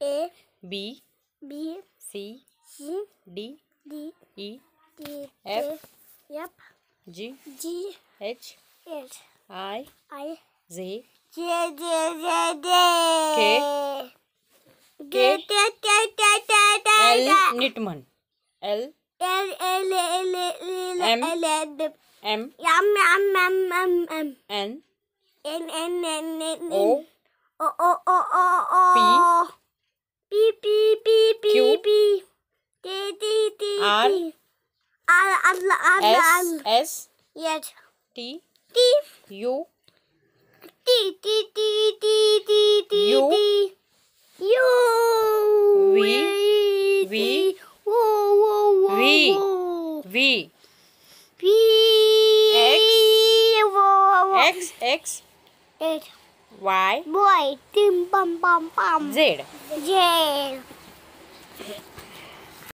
A B B C C D D E D F F G G H H I I Z J J J J K K K K K K L Nitman L L L L L M M M M M M M N N N N N O O O R R R R S S yes T T U T T T T T T U U V V V V V X X X X Y Y Z Z